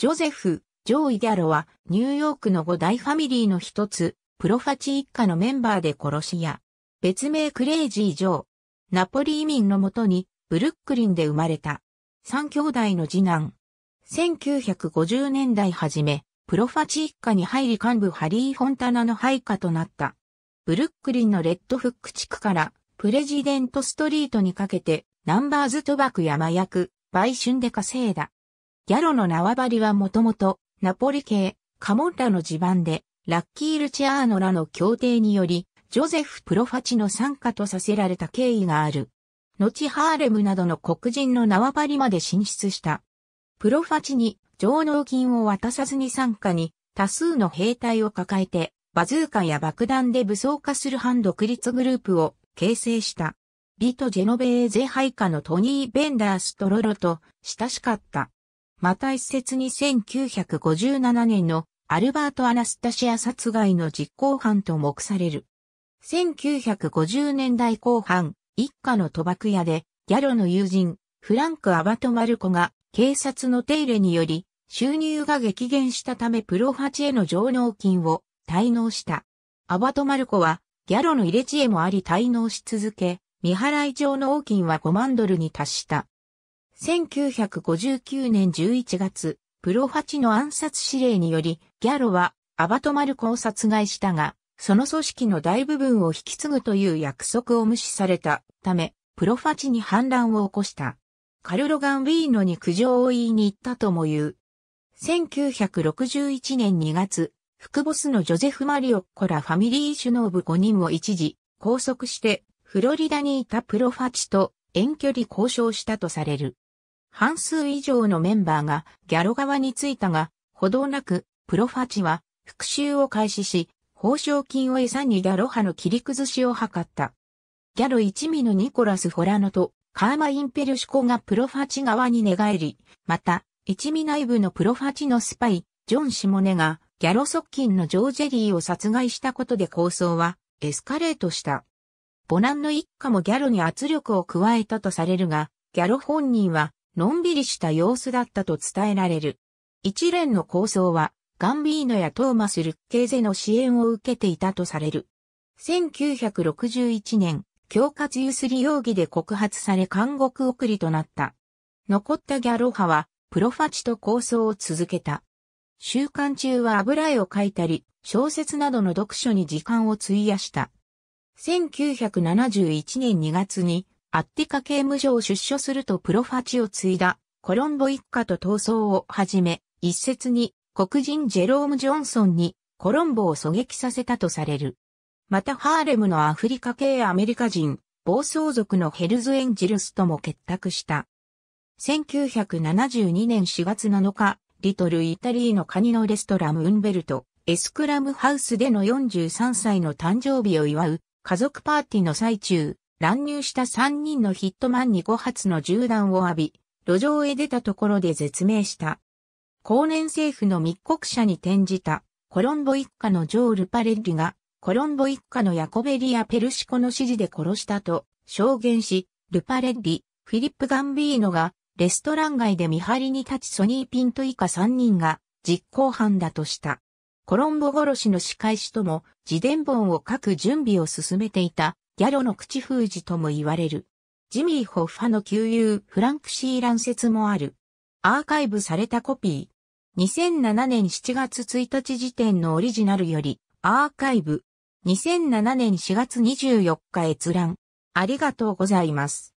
ジョゼフ、ジョー・イギャロは、ニューヨークの五大ファミリーの一つ、プロファチ一家のメンバーで殺し屋。別名クレイジー・ジョー。ナポリ移民のもとに、ブルックリンで生まれた。三兄弟の次男。1950年代初め、プロファチ一家に入り幹部ハリー・フォンタナの配下となった。ブルックリンのレッドフック地区から、プレジデントストリートにかけて、ナンバーズ賭博や麻薬、売春で稼いだ。ギャロの縄張りはもともと、ナポリ系、カモンラの地盤で、ラッキー・ルチアーノらの協定により、ジョゼフ・プロファチの参加とさせられた経緯がある。後ハーレムなどの黒人の縄張りまで進出した。プロファチに上納金を渡さずに参加に多数の兵隊を抱えてバズーカや爆弾で武装化する反独立グループを形成した。ビト・ジェノベーゼ配下のトニー・ベンダース・トロロと親しかった。また一説に1957年のアルバート・アナスタシア殺害の実行犯と目される。1950年代後半、一家の賭博屋で、ギャロの友人、フランク・アバト・マルコが、警察の手入れにより、収入が激減したためプロ8への上納金を滞納した。アバト・マルコは、ギャロの入れ知恵もあり滞納し続け、未払い上納金は5万ドルに達した。1959年11月、プロファチの暗殺指令により、ギャロはアバトマルコを殺害したが、その組織の大部分を引き継ぐという約束を無視されたため、プロファチに反乱を起こした。カルロガン・ウィーノに苦情を言いに行ったとも言う。1961年2月、副ボスのジョゼフ・マリオッコらファミリー首脳部5人を一時拘束して、フロリダにいたプロファチと遠距離交渉したとされる。半数以上のメンバーがギャロ側に着いたが、ほどなく、プロファチは復讐を開始し、報奨金を餌にギャロ派の切り崩しを図った。ギャロ一味のニコラス・ホラノとカーマ・インペルシコがプロファチ側に寝返り、また、一味内部のプロファチのスパイ、ジョン・シモネがギャロ側近のジョージェリーを殺害したことで構想はエスカレートした。ボナンの一家もギャロに圧力を加えたとされるが、ギャロ本人はのんびりした様子だったと伝えられる。一連の構想は、ガンビーノやトーマス・ルッケーゼの支援を受けていたとされる。1961年、恐喝ゆすり容疑で告発され監獄送りとなった。残ったギャロハは、プロファチと構想を続けた。週刊中は油絵を描いたり、小説などの読書に時間を費やした。1971年2月にアッティカ刑務所を出所するとプロファチを継いだコロンボ一家と闘争をはじめ、一説に黒人ジェローム・ジョンソンにコロンボを狙撃させたとされる。またハーレムのアフリカ系アメリカ人、暴走族のヘルズ・エンジルスとも結託した。1972年4月7日、リトル・イタリーのカニのレストラム・ウンベルト、エスクラムハウスでの43歳の誕生日を祝う家族パーティーの最中、乱入した3人のヒットマンに5発の銃弾を浴び、路上へ出たところで絶命した。後年政府の密告者に転じた、コロンボ一家のジョー・ルパレッリが、コロンボ一家のヤコベリア・ペルシコの指示で殺したと証言し、ルパレッリ、フィリップ・ガンビーノが、レストラン街で見張りに立ちソニー・ピント以下3人が実行犯だとした。コロンボ殺しの仕返しとも自伝本を書く準備を進めていたギャロの口封じとも言われる。ジミー・ホッファの旧友、フランク・シー・ラン説もある。アーカイブされたコピー。2007年7月1日時点のオリジナルより、アーカイブ。2007年4月24日閲覧。ありがとうございます。